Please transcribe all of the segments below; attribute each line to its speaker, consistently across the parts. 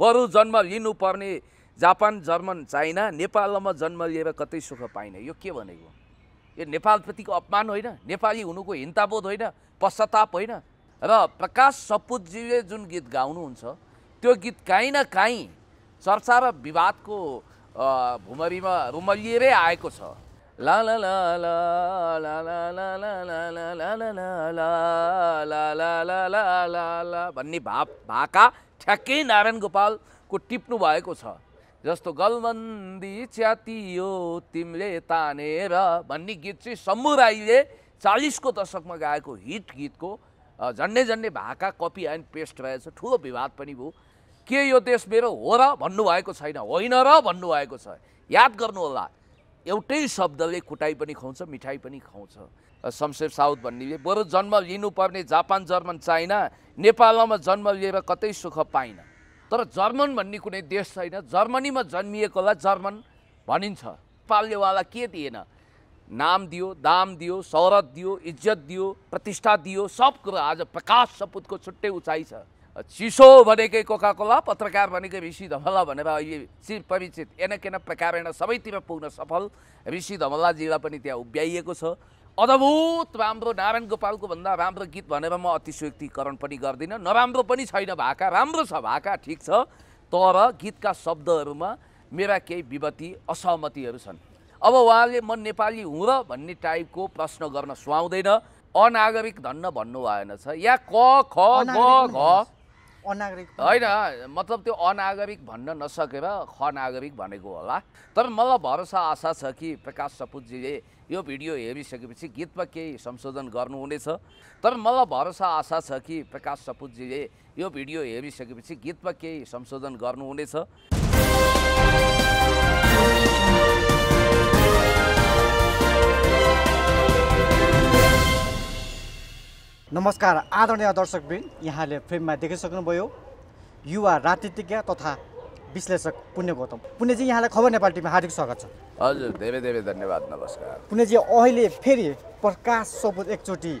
Speaker 1: बरु जन्म लिनुपर्ने जापान जर्मन चाइना नेपालमा जन्म लिएर कतै सुख पाइन यो के भनेको यो नेपालप्रतिको अपमान होइन नेपाली हुनुको हिन्ताबोध होइन पश्चाताप होइन र प्रकाश सपुतजीले जुन गीत गाउनुहुन्छ त्यो गीत काहीँ न काहीँ चर्चा र विवादको भुमरीमा रुमलिएरै आएको छ La la la la la la la la la la la la la la la la la la la भन्ने भा भाका ठ्याक्कै नारायण गोपालको टिप्नु भएको छ जस्तो गलबन्दी च्यातियो तिमीले तानेर भन्ने गीत चाहिँ शम्भु राईले चालिसको दशकमा गाएको हिट गीतको झन्डै झन्डै भाका कपी एन्ड पेस्ट रहेछ ठुलो विवाद पनि भयो के यो देश मेरो हो र भन्नुभएको छैन होइन र भन्नुभएको छ याद गर्नुहोला एउटै शब्दले कुटाई पनि खुवाउँछ मिठाई पनि खुवाउँछ शमशेर साउथ भन्ने बरु जन्म लिनुपर्ने जापान जर्मन चाइना नेपालमा जन्म लिएर कतै सुख पाइन तर जर्मन भन्ने कुनै देश छैन जर्मनीमा जन्मिएकोलाई जर्मन भनिन्छ पाल्यवाला के दिएन नाम दियो दाम दियो सौरत दियो इज्जत दियो प्रतिष्ठा दियो सब कुरो आज प्रकाश सपुतको छुट्टै उचाइ छ चिसो भनेकै कोका कोला पत्रकार भनेकै ऋषि धमला भनेर अहिले चिर परिचित एनकेन प्रकारेण सबैतिर पुग्न सफल ऋषि धमलाजीलाई पनि त्यहाँ उभ्याइएको छ अद्भुत राम्रो नारायण गोपालको भन्दा राम्रो गीत भनेर म अतिशोक्तिकरण पनि गर्दिनँ नराम्रो पनि छैन भाका राम्रो छ भाका ठिक छ तर गीतका शब्दहरूमा मेरा केही विवती असहमतिहरू छन् अब उहाँले म नेपाली हुँ र भन्ने टाइपको प्रश्न गर्न सुहाउँदैन अनागरिक धन्न भन्नु भएन छ या क ख ग घ
Speaker 2: अनागरिक होइन
Speaker 1: मतलब त्यो अनागरिक भन्न नसकेर खनागरिक भनेको होला तर मलाई भरोसा आशा छ कि प्रकाश सपुतजीले यो भिडियो हेरिसकेपछि गीतमा केही संशोधन गर्नुहुनेछ तर मलाई भरोसा आशा छ कि प्रकाश सपुतजीले यो भिडियो हेरिसकेपछि गीतमा केही संशोधन गर्नुहुनेछ
Speaker 2: नमस्कार आदरणीय दर्शकवृन्द यहाँले फिल्ममा देखिसक्नुभयो युवा राजनीतिज्ञ तथा विश्लेषक पुण्य गौतम पुण्यजी यहाँलाई खबर नेपाल टिभीमा हार्दिक स्वागत छ
Speaker 1: हजुर धेरै धेरै धन्यवाद नमस्कार
Speaker 2: पुण्यजी अहिले फेरि प्रकाश सपुत एकचोटि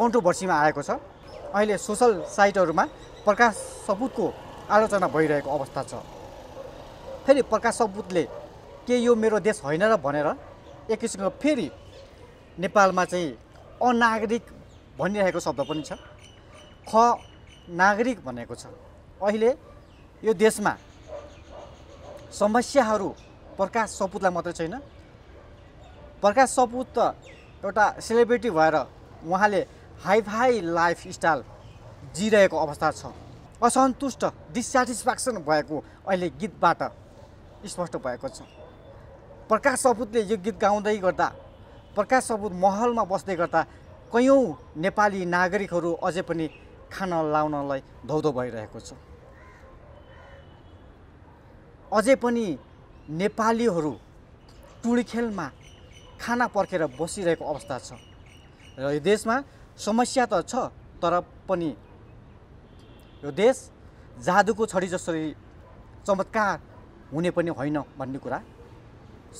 Speaker 2: कन्ट्रोभर्सीमा आएको छ अहिले सोसल साइटहरूमा प्रकाश सपुतको आलोचना भइरहेको अवस्था छ फेरि प्रकाश सपुतले के यो मेरो देश होइन र भनेर एक किसिमको फेरि नेपालमा चाहिँ अनागरिक भनिरहेको शब्द पनि छ ख नागरिक भनेको छ अहिले यो देशमा समस्याहरू प्रकाश सपुतलाई मात्रै छैन प्रकाश सपुत त एउटा सेलिब्रेटी भएर उहाँले हाई हाई लाइफ स्टाइल जिरहेको अवस्था छ असन्तुष्ट डिसेटिस्फ्याक्सन भएको अहिले गीतबाट स्पष्ट भएको छ प्रकाश सपुतले यो गीत गाउँदै गर्दा प्रकाश सपुत महलमा बस्दै गर्दा कैयौँ नेपाली नागरिकहरू अझै पनि खाना लाउनलाई धौधो भइरहेको छ अझै पनि नेपालीहरू टुँडीखेलमा खाना पर्खेर बसिरहेको अवस्था छ र यो देशमा समस्या त छ तर पनि यो देश जादुको छडी जसरी चमत्कार हुने पनि होइन भन्ने कुरा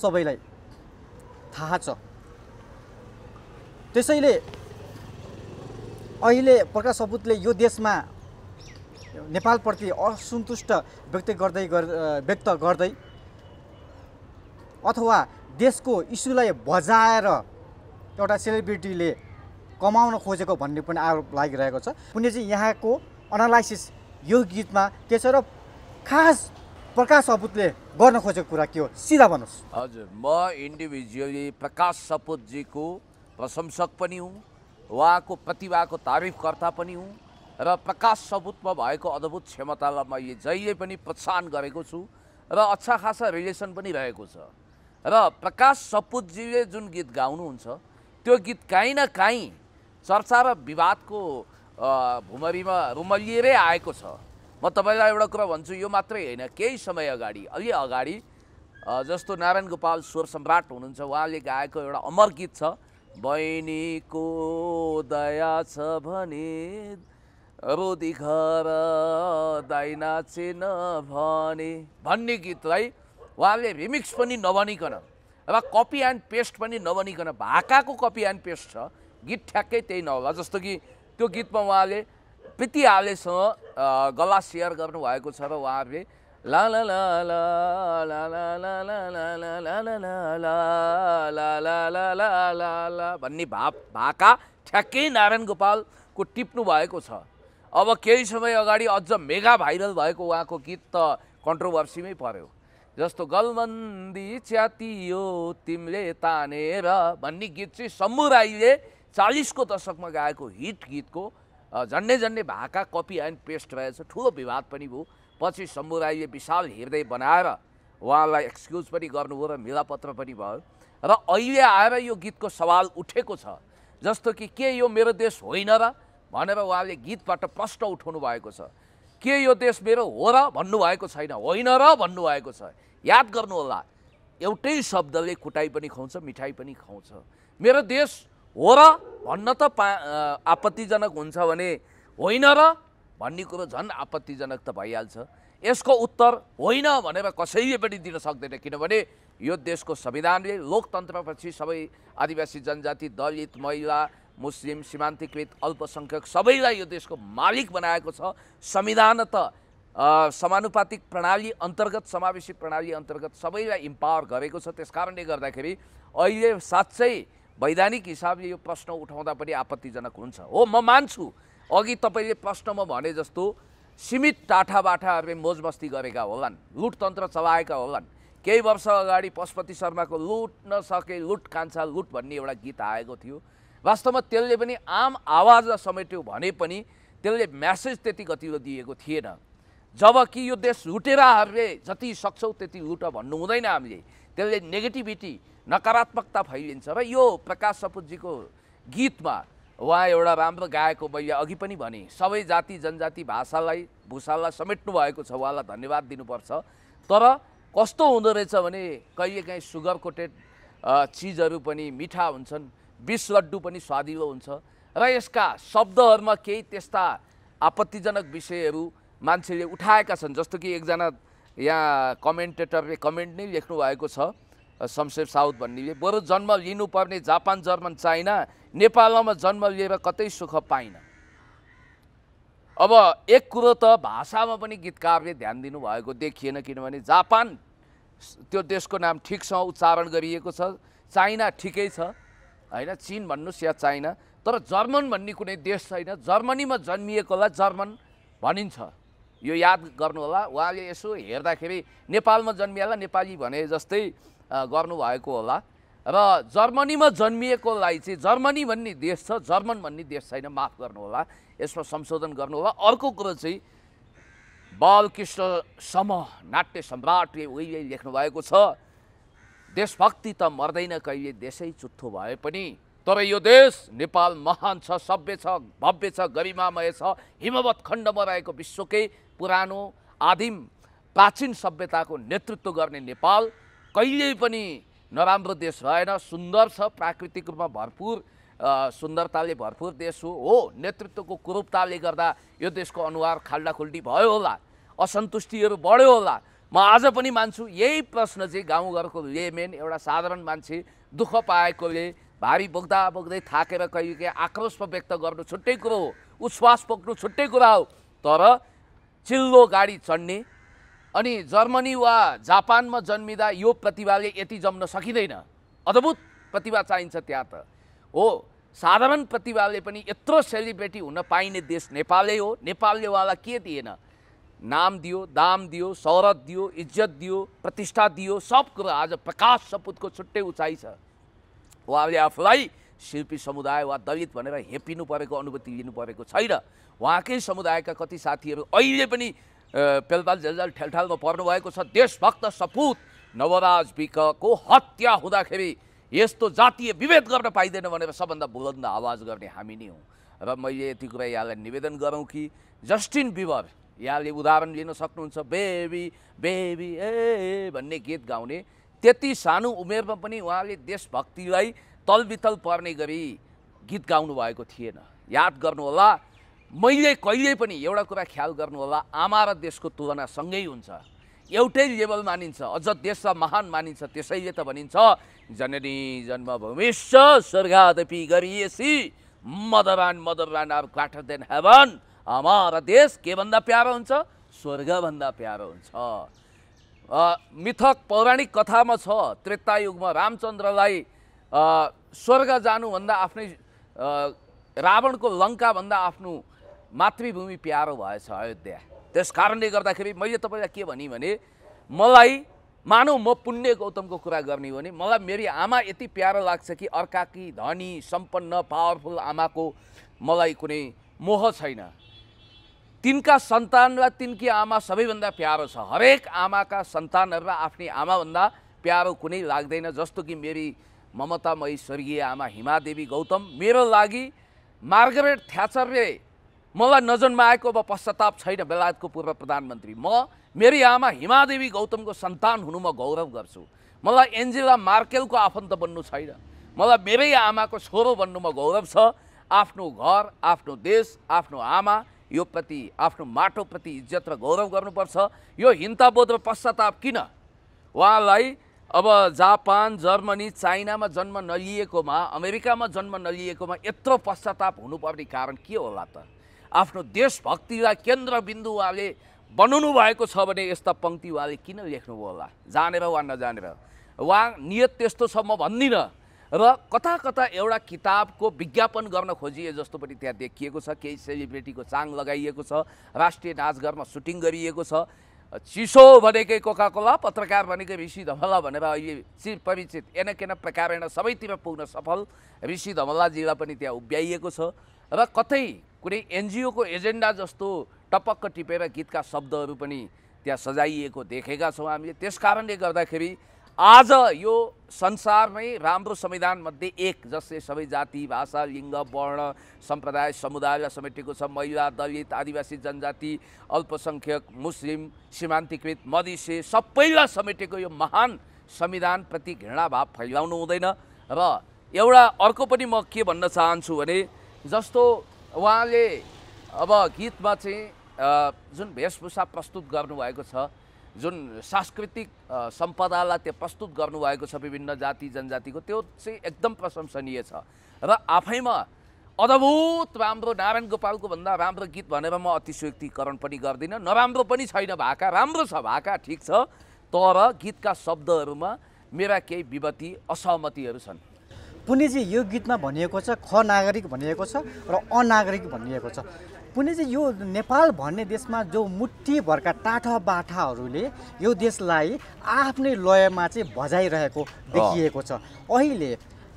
Speaker 2: सबैलाई थाहा छ त्यसैले अहिले प्रकाश सपुतले यो देशमा नेपालप्रति असन्तुष्ट व्यक्त गर्दै गर् व्यक्त गर्दै अथवा देशको इस्युलाई बजाएर एउटा सेलिब्रिटीले कमाउन खोजेको भन्ने पनि आरोप लागिरहेको छ चाहिँ यहाँको अनालाइसिस यो गीतमा के छ र खास प्रकाश सपुतले गर्न खोजेको कुरा के हो सिधा भन्नुहोस्
Speaker 1: हजुर म इन्डिभिजुअली प्रकाश सपुतजीको प्रशंसक पनि हुँ उहाँको प्रतिभाको तारिफकर्ता पनि हुँ र प्रकाश सबुतमा भएको अद्भुत क्षमतालाई मैले जहिले पनि प्रोत्साहन गरेको छु र अच्छा खासा रिलेसन पनि रहेको छ र प्रकाश सपुतजीले जुन गीत गाउनुहुन्छ त्यो गीत काहीँ न काहीँ चर्चा र विवादको भुमरीमा रुमलिएरै आएको छ म तपाईँलाई एउटा कुरा भन्छु यो मात्रै होइन केही समय अगाडि अलि अगाडि जस्तो नारायण गोपाल स्वर सम्राट हुनुहुन्छ उहाँले गाएको एउटा अमर गीत छ बहिनीको दया छ भने रोदी घर दाइना चेन भने भन्ने गीतलाई उहाँले रिमिक्स पनि नबनिकन अब कपी एन्ड पेस्ट पनि नबनिकन भाकाको कपी एन्ड पेस्ट छ गीत ठ्याक्कै त्यही नहोला जस्तो कि त्यो गीतमा उहाँले प्रीति आलेसँग गला सेयर गर्नुभएको छ र उहाँहरूले La la la la la la la la la la la la la la la la la la la भन्ने भा भाका ठ्याक्कै नारायण गोपालको टिप्नु भएको छ अब केही समय अगाडि अझ मेगा भाइरल भएको उहाँको गीत त कन्ट्रोभर्सीमै पर्यो जस्तो गलबन्दी च्यातियो तिमीले तानेर भन्ने गीत चाहिँ शम्भु राईले चालिसको दशकमा गाएको हिट गीतको झन्डै झन्डै भाका कपी एन्ड पेस्ट रहेछ ठुलो विवाद पनि भयो पछि समुदायले विशाल हृदय बनाएर उहाँलाई एक्सक्युज पनि गर्नुभयो र मिलापत्र पनि भयो र अहिले आएर यो गीतको सवाल उठेको छ जस्तो कि के यो मेरो देश होइन र भनेर उहाँले गीतबाट प्रश्न उठाउनु भएको छ के यो देश मेरो हो र भन्नुभएको छैन होइन र भन्नुभएको छ याद गर्नुहोला एउटै शब्दले कुटाई पनि खुवाउँछ मिठाई पनि खुवाउँछ मेरो देश हो र भन्न त पा आपत्तिजनक हुन्छ भने होइन र भन्ने कुरो झन् आपत्तिजनक त भइहाल्छ यसको उत्तर होइन भनेर कसैले पनि दिन सक्दैन किनभने यो देशको संविधानले लोकतन्त्रपछि सबै आदिवासी जनजाति दलित महिला मुस्लिम सीमान्तीकृत अल्पसङ्ख्यक सबैलाई यो देशको मालिक बनाएको छ संविधान त समानुपातिक प्रणाली अन्तर्गत समावेशी प्रणाली अन्तर्गत सबैलाई इम्पावर गरेको छ त्यस कारणले गर्दाखेरि अहिले साँच्चै वैधानिक हिसाबले यो प्रश्न उठाउँदा पनि आपत्तिजनक हुन्छ हो म मान्छु अघि तपाईँले प्रश्नमा भने जस्तो सीमित टाठाबाठाहरूले मोजमस्ती गरेका होलान् लुटतन्त्र चलाएका होलान् केही वर्ष अगाडि पशुपति शर्माको लुट नसके लुट कान्छा लुट भन्ने एउटा गीत आएको थियो वास्तवमा त्यसले पनि आम आवाजलाई समेट्यो भने पनि त्यसले म्यासेज त्यति गतिलो दिएको थिएन जब कि यो देश लुटेराहरूले जति सक्छौ त्यति लुट भन्नु हुँदैन हामीले त्यसले नेगेटिभिटी नकारात्मकता फैलिन्छ र यो प्रकाश सपुतजीको गीतमा उहाँ एउटा राम्रो गाएको मैले अघि पनि भने सबै जाति जनजाति भाषालाई भूषालाई समेट्नु भएको छ उहाँलाई धन्यवाद दिनुपर्छ तर कस्तो हुँदो रहेछ भने कहिलेकाहीँ सुगर कोटेड चिजहरू पनि मिठा हुन्छन् बिस लड्डु पनि स्वादिलो हुन्छ र यसका शब्दहरूमा केही त्यस्ता आपत्तिजनक विषयहरू मान्छेले उठाएका छन् जस्तो कि एकजना यहाँ कमेन्टेटरले कमेन्ट नै लेख्नु भएको छ शमशेर साउथ भन्ने बरु जन्म लिनुपर्ने जापान जर्मन चाइना नेपालमा जन्म लिएर कतै सुख पाइन अब एक कुरो त भाषामा पनि गीतकारले ध्यान दिनुभएको देखिएन किनभने जापान त्यो देशको नाम ठिकसँग उच्चारण गरिएको छ चाइना ठिकै छ होइन चिन भन्नुहोस् या चाइना तर जर्मन भन्ने कुनै देश छैन जर्मनीमा जन्मिएकोलाई जर्मन भनिन्छ यो याद गर्नुहोला उहाँले यसो हेर्दाखेरि नेपालमा जन्मिएला नेपाली भने जस्तै गर्नुभएको होला र जर्मनीमा जन्मिएकोलाई चाहिँ जर्मनी भन्ने देश छ जर्मन भन्ने देश छैन माफ गर्नुहोला यसमा संशोधन गर्नुहोला अर्को कुरो चाहिँ बालकृष्ण सम नाट्य सम्राटले उहिले लेख्नुभएको छ देशभक्ति त मर्दैन कहिले देशै चुट्ठो भए पनि तर यो देश नेपाल महान छ सभ्य छ भव्य छ गरिमामय छ हिमवत खण्डमा रहेको विश्वकै पुरानो आदिम प्राचीन सभ्यताको नेतृत्व गर्ने नेपाल कहिल्यै पनि नराम्रो देश भएन सुन्दर छ प्राकृतिक रूपमा भरपुर सुन्दरताले भरपुर देश हो हो नेतृत्वको कुरूपताले गर्दा यो देशको अनुहार खाल्डाखुल्डी भयो होला असन्तुष्टिहरू बढ्यो होला म आज पनि मान्छु यही प्रश्न चाहिँ गाउँघरको लेमेन एउटा साधारण मान्छे दुःख पाएकोले भारी बोक्दा बोक्दै थाकेर कहिले आक्रोश व्यक्त गर्नु छुट्टै कुरो हो उच्छ्वास पोक्नु छुट्टै कुरा हो तर चिल्लो गाडी चढ्ने अनि जर्मनी वा जापानमा जन्मिँदा यो प्रतिभाले यति जम्न सकिँदैन अद्भुत प्रतिभा चाहिन्छ त्यहाँ त हो साधारण प्रतिभाले पनि यत्रो सेलिब्रेटी हुन पाइने देश नेपालै हो नेपालले उहाँलाई के दिएन नाम दियो दाम दियो सौरत दियो इज्जत दियो प्रतिष्ठा दियो सब कुरो आज प्रकाश सपुतको छुट्टै उचाइ छ उहाँले आफूलाई शिल्पी समुदाय वा दलित भनेर हेपिनु परेको अनुभूति लिनु परेको छैन उहाँकै समुदायका कति साथीहरू अहिले पनि पेलपाल झेलझाल ठेलठालमा पर्नुभएको छ देशभक्त सपुत नवराज विकको हत्या हुँदाखेरि यस्तो जातीय विभेद गर्न पाइँदैन भनेर सबभन्दा बुलन्द आवाज गर्ने हामी नै हौँ र मैले यति कुरा यहाँलाई निवेदन गरौँ कि जस्टिन बिबर यहाँले उदाहरण लिन सक्नुहुन्छ बेबी बेबी ए भन्ने गीत गाउने त्यति सानो उमेरमा पनि उहाँले देशभक्तिलाई तलबितल पर्ने गरी गीत गाउनु भएको थिएन याद गर्नुहोला मैले कहिल्यै पनि एउटा कुरा ख्याल गर्नु होला आमा र देशको तुलना सँगै हुन्छ एउटै लेभल मानिन्छ अझ देश र महान मानिन्छ त्यसैले त भनिन्छ जननी जन्मभूमिश्च स्वर्गादपि गरिएसी मदरान मदरान अब ग्राटर देन हेभन आमा र देश के भन्दा प्यारो हुन्छ स्वर्गभन्दा प्यारो हुन्छ मिथक पौराणिक कथामा छ त्रेता युगमा रामचन्द्रलाई स्वर्ग जानुभन्दा आफ्नै रावणको लङ्काभन्दा आफ्नो मातृभूमि प्यारो भएछ अयोध्या त्यस कारणले गर्दाखेरि मैले तपाईँलाई के भने भने मलाई मानौ म पुण्य गौतमको कुरा गर्ने हो भने मलाई मेरी आमा यति प्यारो लाग्छ कि अर्काकी धनी सम्पन्न पावरफुल आमाको मलाई कुनै मोह छैन तिनका सन्तान र तिनकी आमा सबैभन्दा प्यारो छ हरेक आमाका सन्तानहरू र आफ्नै आमाभन्दा प्यारो कुनै लाग्दैन जस्तो कि मेरी ममतामयी स्वर्गीय आमा हिमादेवी गौतम मेरो लागि मार्गरेट थ्याचरले मलाई नजनमा आएको अब पश्चाताप छैन बेलायतको पूर्व प्रधानमन्त्री म मेरी आमा हिमादेवी गौतमको सन्तान हुनु म गौरव गर्छु मलाई एन्जेला मार्केलको आफन्त बन्नु छैन मलाई मेरै आमाको छोरो बन्नु म गौरव छ आफ्नो घर आफ्नो देश आफ्नो आमा यो प्रति आफ्नो माटोप्रति इज्जत र गौरव गर्नुपर्छ यो हिन्ताबोध र पश्चाताप किन उहाँलाई अब जापान जर्मनी चाइनामा जन्म नलिएकोमा अमेरिकामा जन्म नलिएकोमा यत्रो पश्चाताप हुनुपर्ने कारण के होला त आफ्नो देशभक्तिलाई केन्द्रबिन्दु उहाँले बनाउनु भएको छ भने यस्ता पङ्क्ति उहाँले किन लेख्नुभयो होला जानेर वा नजानेर वा नियत त्यस्तो छ म भन्दिनँ र कता कता एउटा किताबको विज्ञापन गर्न खोजिए जस्तो पनि त्यहाँ देखिएको छ केही सेलिब्रेटीको चाङ लगाइएको छ राष्ट्रिय नाचघरमा सुटिङ गरिएको छ चिसो भनेकै कोका कोला पत्रकार भनेकै ऋषि धमला भनेर अहिले चिर परिचित एनकेन प्रकारेण सबैतिर पुग्न सफल ऋषि धमलाजीलाई पनि त्यहाँ उभ्याइएको छ र कतै कुनै एनजिओको एजेन्डा जस्तो टपक्क टिपेर गीतका शब्दहरू पनि त्यहाँ सजाइएको देखेका छौँ हामीले त्यस कारणले गर्दाखेरि आज यो संसारमै राम्रो संविधानमध्ये एक जसले सबै जाति भाषा लिङ्ग वर्ण सम्प्रदाय समुदायलाई समेटेको छ महिला दलित आदिवासी जनजाति अल्पसङ्ख्यक मुस्लिम सीमान्तीकृत मधेसे सबैलाई समेटेको यो महान संविधानप्रति घृणाभाव फैलाउनु हुँदैन र एउटा अर्को पनि म के भन्न चाहन्छु भने जस्तो उहाँले अब गीतमा चाहिँ जुन वेशभूषा प्रस्तुत गर्नुभएको छ जुन सांस्कृतिक सम्पदालाई त्यो प्रस्तुत गर्नुभएको छ विभिन्न जाति जनजातिको त्यो चाहिँ एकदम प्रशंसनीय छ र आफैमा अद्भुत राम्रो नारायण गोपालको भन्दा राम्रो गीत भनेर म अतिशयोक्तिकरण पनि गर्दिनँ नराम्रो पनि छैन भाका राम्रो छ भाका ठिक छ तर गीतका शब्दहरूमा मेरा केही विवती असहमतिहरू
Speaker 2: छन् चाहिँ यो गीतमा भनिएको छ ख नागरिक भनिएको छ र अनागरिक भनिएको छ चाहिँ यो नेपाल भन्ने देशमा जो मुठीभरका टाठा बाठाहरूले यो देशलाई आफ्नै लयमा चाहिँ भजाइरहेको देखिएको छ अहिले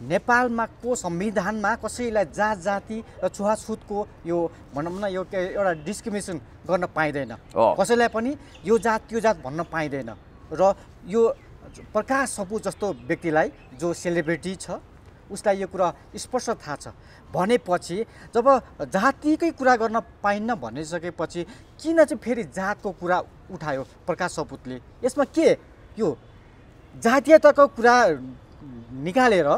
Speaker 2: नेपालमा को संविधानमा कसैलाई जात जाति र छुवाछुतको यो भनौँ न यो एउटा डिस्क्रिमिनेसन गर्न पाइँदैन कसैलाई पनि यो जात त्यो जात भन्न पाइँदैन र यो प्रकाश सपु जस्तो व्यक्तिलाई जो सेलिब्रिटी छ उसलाई यो कुरा स्पष्ट थाहा छ भनेपछि जब जातिकै कुरा गर्न पाइन्न भनिसकेपछि किन चाहिँ फेरि जातको कुरा उठायो प्रकाश सपुतले यसमा के यो जातीयताको कुरा निकालेर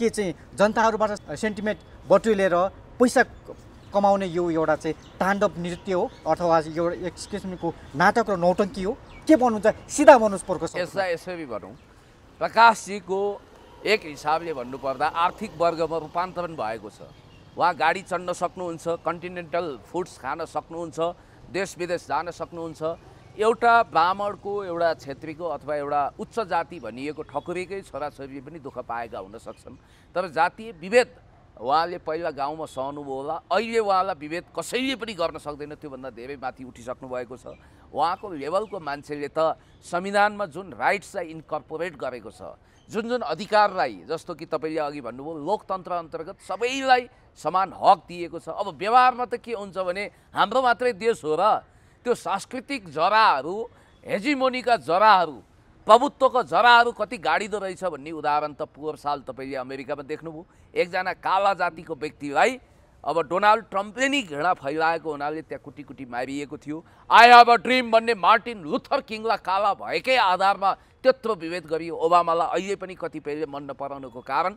Speaker 2: के चाहिँ जनताहरूबाट सेन्टिमेन्ट बटुलेर पैसा कमाउने यो एउटा चाहिँ ताण्डव नृत्य हो अथवा एउटा एक किसिमको नाटक र नौटङ्की हो के भन्नुहुन्छ सिधा भन्नुहोस् प्रकाश यसलाई
Speaker 1: यसरी भनौँ प्रकाशजीको एक हिसाबले भन्नुपर्दा आर्थिक वर्गमा रूपान्तरण भएको छ उहाँ गाडी चढ्न सक्नुहुन्छ कन्टिनेन्टल फुड्स खान सक्नुहुन्छ देश विदेश जान सक्नुहुन्छ एउटा ब्राह्मणको एउटा छेत्रीको अथवा एउटा उच्च जाति भनिएको ठकुरीकै छोराछोरीले पनि दुःख पाएका हुन सक्छन् तर जातीय विभेद उहाँले पहिला गाउँमा सहनुभयो होला अहिले उहाँलाई विभेद कसैले पनि गर्न सक्दैन त्योभन्दा धेरै माथि उठिसक्नु भएको छ उहाँको लेभलको मान्छेले त संविधानमा जुन राइट्सलाई इन्कर्पोरेट गरेको छ जुन जुन अधिकारलाई जस्तो कि तपाईँले अघि भन्नुभयो लोकतन्त्र अन्तर्गत सबैलाई समान हक दिएको छ अब व्यवहारमा त के हुन्छ भने हाम्रो मात्रै देश हो र त्यो सांस्कृतिक जराहरू हेजिमोनीका जराहरू प्रभुत्वको जराहरू कति गाडिँदो रहेछ भन्ने उदाहरण त पोहोर साल तपाईँले अमेरिकामा देख्नुभयो एकजना काला जातिको व्यक्तिलाई अब डोनाल्ड ट्रम्पले नै घृणा फैलाएको हुनाले त्यहाँ कुटी कुटी मारिएको थियो आई हेभ अ ड्रिम भन्ने मार्टिन लुथर किङलाई काला भएकै आधारमा त्यत्रो विभेद गरियो ओबामालाई अहिले पनि कतिपयले मन नपराउनुको कारण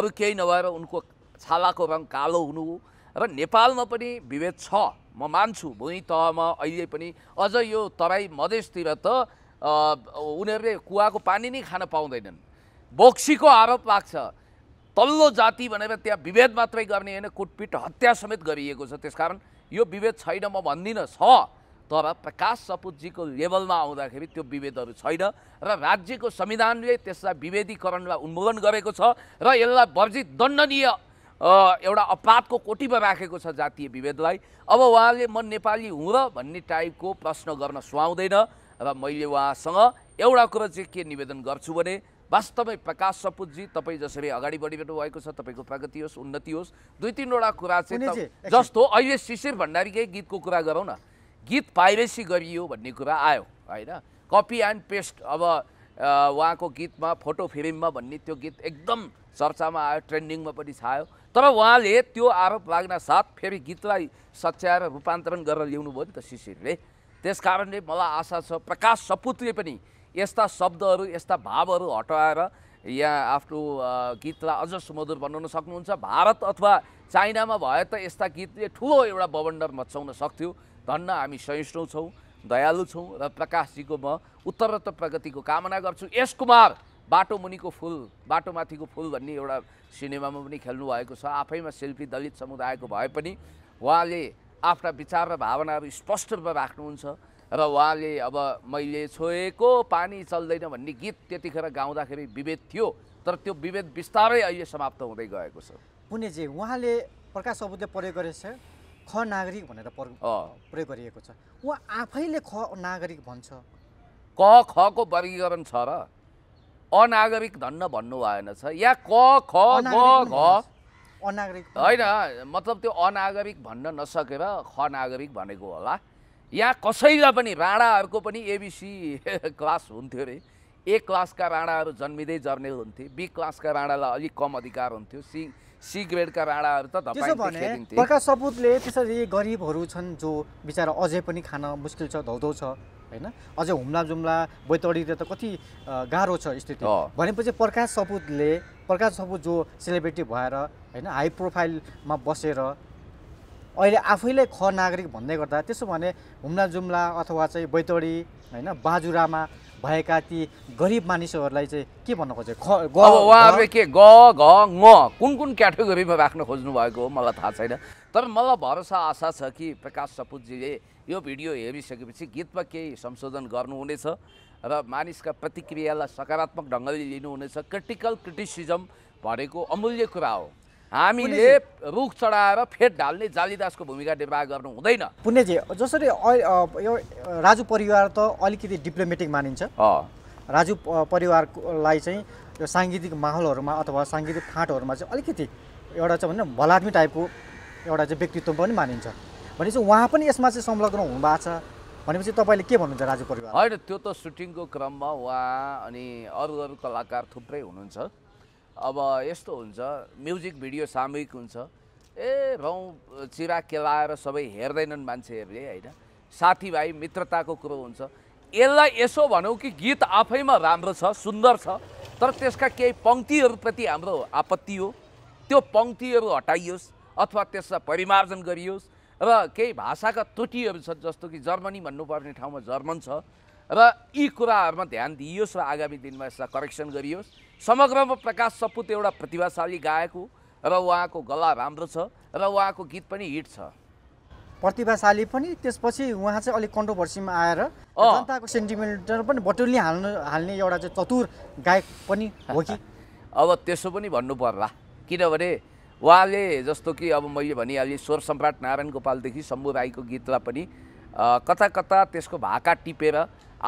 Speaker 1: अरू केही नभएर उनको छालाको रङ कालो हुनु हो र नेपालमा पनि विभेद छ म मान्छु भुइँ तहमा अहिले पनि अझ यो तराई मधेसतिर त उनीहरूले कुवाको पानी नै खान पाउँदैनन् बोक्सीको आरोप लाग्छ तल्लो जाति भनेर त्यहाँ विभेद मात्रै गर्ने होइन कुटपिट हत्या समेत गरिएको छ त्यसकारण यो विभेद छैन म भन्दिनँ छ तर प्रकाश सपुतजीको लेभलमा आउँदाखेरि त्यो विभेदहरू छैन र राज्यको संविधानले त्यसलाई विभेदीकरणलाई उन्मूलन गरेको छ र यसलाई वर्जित दण्डनीय एउटा अपराधको कोटीमा राखेको छ जातीय विभेदलाई अब उहाँले म नेपाली हुँ र भन्ने टाइपको प्रश्न गर्न सुहाउँदैन र मैले उहाँसँग एउटा कुरो चाहिँ के निवेदन गर्छु भने वास्तवमै प्रकाश सपुतजी तपाईँ जसरी अगाडि बढिरहनु भएको छ तपाईँको प्रगति होस् उन्नति होस् दुई तिनवटा कुरा चाहिँ जस्तो अहिले शिशिर भण्डारीकै गीतको कुरा गरौँ न गीत पाइरेसी गरियो भन्ने कुरा आयो होइन कपी एन्ड पेस्ट अब उहाँको गीतमा फोटो फिल्ममा भन्ने त्यो गीत एकदम चर्चामा आयो ट्रेन्डिङमा पनि छायो तर उहाँले त्यो आरोप लाग्न साथ फेरि गीतलाई सच्याएर रूपान्तरण गरेर ल्याउनु भयो नि त शिशिरले त्यस कारणले मलाई आशा छ प्रकाश सपुतले पनि यस्ता शब्दहरू यस्ता भावहरू हटाएर यहाँ आफ्नो गीतलाई अझ सुमधुर बनाउन सक्नुहुन्छ भारत अथवा चाइनामा भए त यस्ता गीतले ठुलो एउटा बवन्डर मचाउन सक्थ्यो धन्न हामी सहिष्णु छौँ दयालु छौँ र प्रकाशजीको म उत्तरोत्तर प्रगतिको कामना गर्छु यस कुमार बाटो मुनिको फुल बाटोमाथिको फुल भन्ने एउटा सिनेमामा पनि खेल्नु भएको छ आफैमा सेल्फी दलित समुदायको भए पनि उहाँले आफ्ना विचार र भावनाहरू स्पष्ट रूपमा राख्नुहुन्छ र उहाँले अब मैले छोएको पानी चल्दैन भन्ने गीत त्यतिखेर गाउँदाखेरि विभेद थियो तर त्यो विभेद बिस्तारै अहिले समाप्त हुँदै गएको छ
Speaker 2: पुनेजी उहाँले प्रकाश सबुतले प्रयोग गरेछ ख नागरिक भनेर प्रयोग गरिएको छ उहाँ आफैले ख नागरिक भन्छ
Speaker 1: क खको वर्गीकरण छ र अनागरिक धन्न भन्नु भएन छ या क ख
Speaker 2: अनागरिक होइन
Speaker 1: मतलब त्यो अनागरिक भन्न नसकेर ख नागरिक भनेको होला या कसैलाई पनि राणाहरूको पनि एबिसी क्लास हुन्थ्यो अरे ए क्लासका राणाहरू जन्मिँदै जर्ने हुन्थे बी क्लासका राणालाई अलिक कम अधिकार हुन्थ्यो सी सी ग्रेडका राणाहरू त प्रकाश
Speaker 2: सपुतले त्यसरी गरिबहरू छन् जो बिचरा अझै पनि खान मुस्किल छ धौधौ छ होइन अझै हुम्ला जुम्ला बैतडीले त कति गाह्रो छ स्थिति भनेपछि प्रकाश सपुतले प्रकाश सपुत जो सेलिब्रेटी भएर होइन हाई प्रोफाइलमा बसेर अहिले आफैलाई ख नागरिक भन्दै गर्दा त्यसो भने हुम्ला जुम्ला अथवा चाहिँ बैतडी होइन बाजुरामा भएका ती गरिब मानिसहरूलाई चाहिँ के भन्न खोजेको खे
Speaker 1: के ग घ ङ कुन कुन क्याटेगोरीमा राख्न खोज्नु भएको हो मलाई थाहा छैन तर मलाई भरोसा आशा छ कि प्रकाश सपुतजीले यो भिडियो हेरिसकेपछि गीतमा केही संशोधन गर्नुहुनेछ र मानिसका प्रतिक्रियालाई सकारात्मक ढङ्गले लिनुहुनेछ क्रिटिकल क्रिटिसिजम भनेको अमूल्य कुरा हो हामीले रुख चढाएर फेट ढाल्ने जालीदासको भूमिका निर्वाह गर्नु हुँदैन
Speaker 2: पुण्यजी जसरी यो राजु परिवार त अलिकति डिप्लोमेटिक मानिन्छ राजु परिवारलाई चाहिँ यो साङ्गीतिक माहौलहरूमा अथवा साङ्गीतिक फाँटहरूमा चाहिँ अलिकति एउटा चाहिँ भन्नु भलाद्मी टाइपको एउटा चाहिँ व्यक्तित्व पनि मानिन्छ भनेपछि उहाँ पनि यसमा चाहिँ संलग्न हुनुभएको छ भनेपछि तपाईँले के भन्नुहुन्छ राजु परिवार होइन
Speaker 1: त्यो त सुटिङको क्रममा उहाँ अनि अरू अरू कलाकार थुप्रै हुनुहुन्छ अब यस्तो हुन्छ म्युजिक भिडियो सामूहिक हुन्छ ए रौँ चिरा केलाएर सबै हेर्दैनन् मान्छेहरूले होइन साथीभाइ मित्रताको कुरो हुन्छ यसलाई यसो भनौँ कि गीत आफैमा राम्रो छ सुन्दर छ तर त्यसका केही पङ्क्तिहरूप्रति हाम्रो आपत्ति हो त्यो पङ्क्तिहरू हटाइयोस् अथवा त्यसलाई परिमार्जन गरियोस् र केही भाषाका त्रुटिहरू छन् जस्तो कि जर्मनी भन्नुपर्ने ठाउँमा जर्मन छ र यी कुराहरूमा ध्यान दिइयोस् र आगामी दिनमा यसलाई करेक्सन गरियोस् समग्रमा प्रकाश सपुत एउटा प्रतिभाशाली गायक हो र उहाँको गला राम्रो छ र उहाँको गीत पनि हिट छ
Speaker 2: प्रतिभाशाली पनि त्यसपछि उहाँ चाहिँ अलिक कन्ट्रोभर्सीमा आएर जनताको सेन्टिमेन्टर पनि बटुली हाल्नु हाल्ने एउटा चाहिँ चतुर गायक पनि हो कि अब
Speaker 1: त्यसो पनि भन्नु पर्ला किनभने उहाँले जस्तो कि अब मैले भनिहालेँ स्वर सम्राट नारायण गोपालदेखि शम्भु राईको गीतलाई पनि कता कता त्यसको भाका टिपेर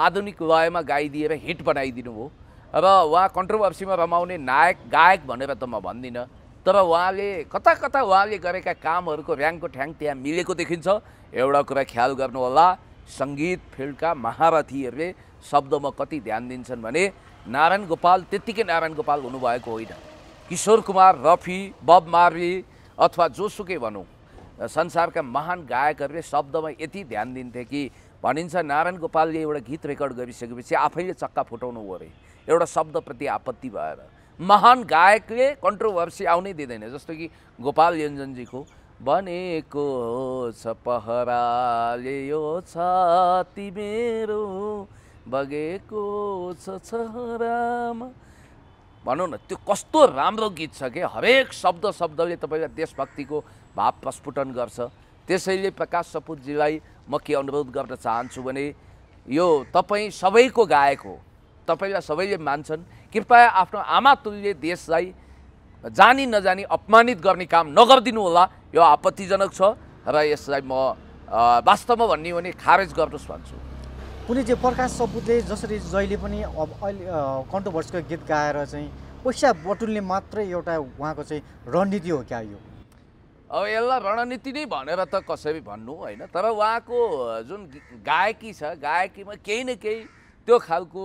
Speaker 1: आधुनिक लयमा गाइदिएर हिट बनाइदिनु भयो अब उहाँ कन्ट्रोभर्सीमा रमाउने नायक गायक भनेर त म भन्दिनँ तर उहाँले कता कता उहाँले गरेका कामहरूको ऱ्याङको ठ्याङ त्यहाँ मिलेको देखिन्छ एउटा कुरा ख्याल गर्नुहोला सङ्गीत फिल्डका महारथीहरूले शब्दमा कति ध्यान दिन्छन् भने नारायण गोपाल त्यत्तिकै नारायण गोपाल हुनुभएको होइन किशोर कुमार रफी बब मार्वी अथवा जोसुकै भनौँ संसारका महान गायकहरूले शब्दमा यति ध्यान दिन्थे कि भनिन्छ नारायण गोपालले एउटा गीत रेकर्ड गरिसकेपछि आफैले चक्का फुटाउनु हो अरे एउटा शब्दप्रति आपत्ति भएर महान गायकले कन्ट्रोभर्सी आउनै दिँदैन जस्तो कि गोपाल योन्जनजीको भनेको छ पहराले यो छ मेरो बगेको छ राम भनौँ न त्यो कस्तो राम्रो गीत छ कि हरेक शब्द शब्दले तपाईँलाई देशभक्तिको भाव प्रस्फुटन गर्छ त्यसैले प्रकाश सपुतजीलाई म के अनुरोध गर्न चाहन्छु भने यो तपाईँ सबैको गायक हो तपाईँलाई सबैले मान्छन् कृपया आफ्नो आमा तुल्य देशलाई जानी नजानी अपमानित गर्ने काम नगरिदिनु होला यो आपत्तिजनक छ र यसलाई म वास्तवमा भन्ने हो भने खारेज गर्नुहोस् भन्छु
Speaker 2: कुनै चाहिँ प्रकाश सपुतले जसरी जहिले पनि अब अहिले कन्ट्रोभर्सको गीत गाएर चाहिँ पैसा बटुल्ने मात्रै एउटा उहाँको चाहिँ रणनीति हो क्या यो
Speaker 1: अब यसलाई रणनीति नै भनेर त कसरी भन्नु होइन तर उहाँको जुन गायकी छ गायकीमा केही न केही त्यो खालको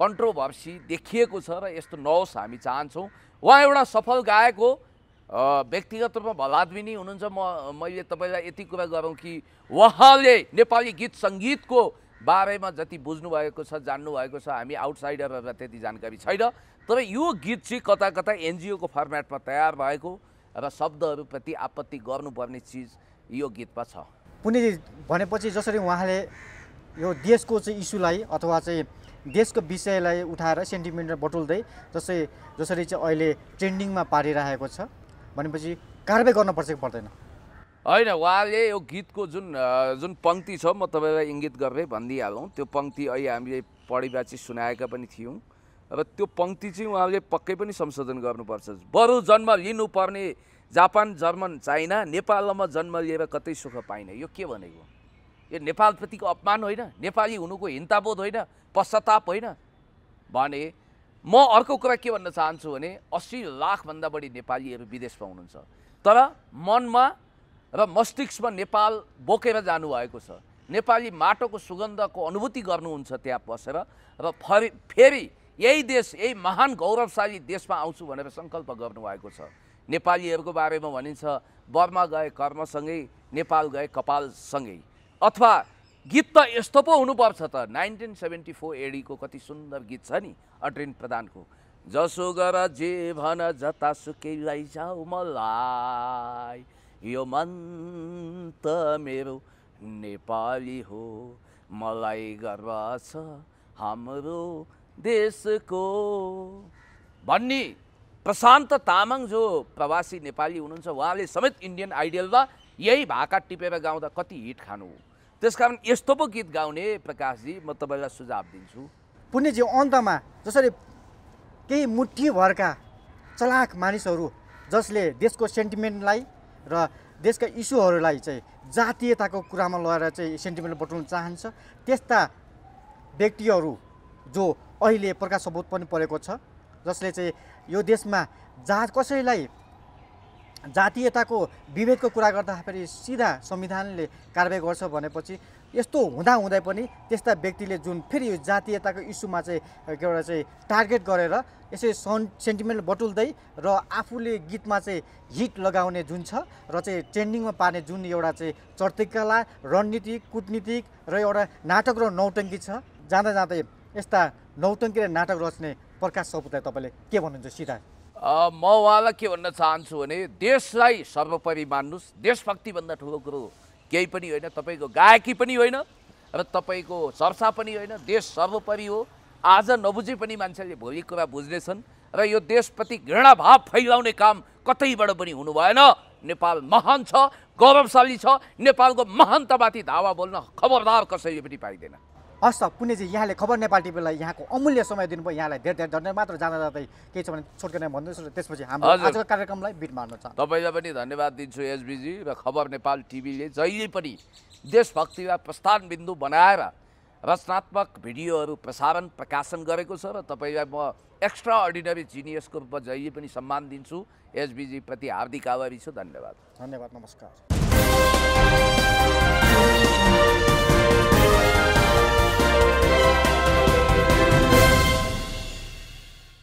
Speaker 1: कन्ट्रोभर्सी देखिएको छ र यस्तो नहोस् हामी चाहन्छौँ उहाँ एउटा सफल गायक हो व्यक्तिगत रूपमा भलाद्विनी हुनुहुन्छ म मैले तपाईँलाई यति कुरा गरौँ कि उहाँले नेपाली गीत सङ्गीतको बारेमा जति बुझ्नुभएको छ जान्नुभएको छ हामी आउटसाइडरहरूलाई त्यति जानकारी छैन तर यो गीत चाहिँ कता कता एनजिओको फर्मेटमा तयार भएको र शब्दहरूप्रति आपत्ति गर्नुपर्ने चिज यो गीतमा छ
Speaker 2: कुनै भनेपछि जसरी उहाँले यो देशको चाहिँ इस्युलाई अथवा चाहिँ देशको विषयलाई उठाएर सेन्टिमेन्टमा बटुल्दै जसै जसरी चाहिँ अहिले ट्रेन्डिङमा पारिरहेको छ भनेपछि कारवाही गर्नुपर्छ कि पर्दैन
Speaker 1: होइन उहाँले यो गीतको जुन जुन पङ्क्ति छ म तपाईँलाई इङ्गित गर्दै भनिदिइहालौँ त्यो पङ्क्ति अहिले हामीले पढिबाची सुनाएका पनि थियौँ र त्यो पङ्क्ति चाहिँ उहाँले पक्कै पनि संशोधन गर्नुपर्छ बरु जन्म लिनुपर्ने जापान जर्मन चाइना नेपालमा जन्म लिएर कतै सुख पाइने यो के भनेको यो नेपालप्रतिको अपमान होइन नेपाली हुनुको हिन्ताबोध होइन पश्चाताप होइन भने म अर्को कुरा के भन्न चाहन्छु भने अस्सी लाखभन्दा बढी नेपालीहरू विदेशमा हुनुहुन्छ तर मनमा र मस्तिष्कमा नेपाल बोकेर जानुभएको छ नेपाली माटोको सुगन्धको अनुभूति गर्नुहुन्छ त्यहाँ बसेर र फरि फेरि यही देश यही महान गौरवशाली देशमा आउँछु भनेर सङ्कल्प गर्नुभएको छ नेपालीहरूको बारेमा भनिन्छ बर्मा गए कर्मसँगै नेपाल गए कपालसँगै अथवा गीत त यस्तो पो हुनुपर्छ त नाइन्टिन सेभेन्टी फोर एडीको कति सुन्दर गीत छ नि अट्रिन प्रधानको जसो गर जे भन जतासुकै लैजाऊ मलाई यो मन त मेरो नेपाली हो मलाई गर्व छ हाम्रो देशको भन्ने प्रशान्त तामाङ जो प्रवासी नेपाली हुनुहुन्छ उहाँले समेत इन्डियन आइडलमा यही भाका टिपेर गाउँदा कति हिट खानु त्यस कारण यस्तो पो गीत गाउने प्रकाशजी म तपाईँलाई सुझाव दिन्छु
Speaker 2: पुण्यजी अन्तमा जसरी केही मुठीभरका चलाक मानिसहरू जसले देशको सेन्टिमेन्टलाई र देशका इस्युहरूलाई चाहिँ जातीयताको कुरामा लगाएर चाहिँ सेन्टिमेन्ट बटुल्न चाहन्छ त्यस्ता व्यक्तिहरू जो अहिले प्रकाश सबुत पनि परेको छ जसले चाहिँ यो देशमा जात कसैलाई जातीयताको विभेदको कुरा गर्दाखेरि सिधा संविधानले कारवाही गर्छ भनेपछि यस्तो हुँदा हुँदै पनि त्यस्ता व्यक्तिले जुन फेरि यो जातीयताको इस्युमा चाहिँ एउटा चाहिँ टार्गेट गरेर यसै सन् सेन्टिमेन्ट बटुल्दै र आफूले गीतमा चाहिँ हिट लगाउने जुन छ र चाहिँ ट्रेन्डिङमा पार्ने जुन एउटा चाहिँ चर्तिकला रणनीतिक कुटनीतिक र एउटा नाटक र नौटङ्की छ जाँदा जाँदै यस्ता नौटङ्की र नाटक रच्ने प्रकाश सपुतलाई तपाईँले के भन्नुहुन्छ सिधा म
Speaker 1: उहाँलाई के भन्न चाहन्छु भने देशलाई सर्वोपरि मान्नुहोस् देशभक्तिभन्दा ठुलो कुरो केही पनि होइन तपाईँको गायकी पनि होइन र तपाईँको चर्चा पनि होइन देश सर्वोपरि हो आज नबुझे पनि मान्छेले भोलि कुरा बुझ्नेछन् र यो देशप्रति घृणाभाव फैलाउने काम कतैबाट पनि हुनु भएन नेपाल महान छ गौरवशाली छ नेपालको महानतामाथि धावा बोल्न खबरदार कसैले पनि पाइँदैन
Speaker 2: हस् त पुण्यजी यहाँले खबर नेपाल टिभीलाई यहाँको अमूल्य समय दिनुभयो यहाँलाई धेरै धेरै धन्यवाद मात्र जाँदा जाँदै केही छ भने छोटकने भन्दैछु र त्यसपछि हाम्रो आजको कार्यक्रमलाई बिट मार्नु छ
Speaker 1: तपाईँलाई पनि धन्यवाद दिन्छु एसबिजी र खबर नेपाल टिभीले जहिले पनि देशभक्तिमा प्रस्थान बिन्दु बनाएर रचनात्मक भिडियोहरू प्रसारण प्रकाशन गरेको छ र तपाईँलाई म एक्स्ट्रा अर्डिनरी जिनियसको रूपमा जहिले पनि सम्मान दिन्छु एसबिजीप्रति हार्दिक आभारी छु धन्यवाद धन्यवाद नमस्कार